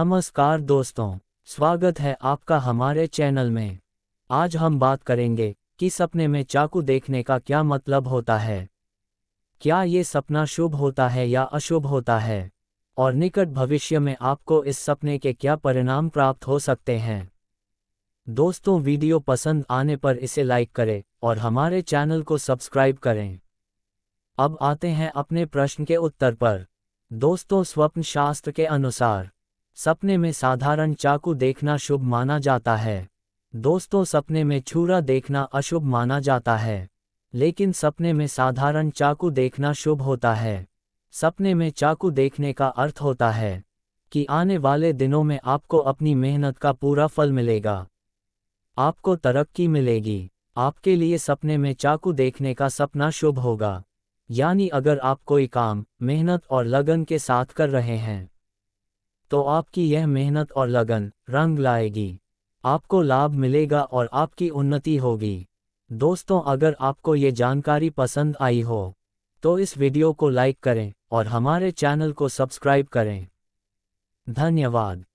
नमस्कार दोस्तों स्वागत है आपका हमारे चैनल में आज हम बात करेंगे कि सपने में चाकू देखने का क्या मतलब होता है क्या ये सपना शुभ होता है या अशुभ होता है और निकट भविष्य में आपको इस सपने के क्या परिणाम प्राप्त हो सकते हैं दोस्तों वीडियो पसंद आने पर इसे लाइक करें और हमारे चैनल को सब्सक्राइब करें अब आते हैं अपने प्रश्न के उत्तर पर दोस्तों स्वप्न शास्त्र के अनुसार सपने में साधारण चाकू देखना शुभ माना जाता है दोस्तों सपने में छूरा देखना अशुभ माना जाता है लेकिन सपने में साधारण चाकू देखना शुभ होता है सपने में चाकू देखने का अर्थ होता है कि आने वाले दिनों में आपको अपनी मेहनत का पूरा फल मिलेगा आपको तरक्की मिलेगी आपके लिए सपने में चाकू देखने का सपना शुभ होगा यानी अगर आप कोई काम मेहनत और लगन के साथ कर रहे हैं तो आपकी यह मेहनत और लगन रंग लाएगी आपको लाभ मिलेगा और आपकी उन्नति होगी दोस्तों अगर आपको ये जानकारी पसंद आई हो तो इस वीडियो को लाइक करें और हमारे चैनल को सब्सक्राइब करें धन्यवाद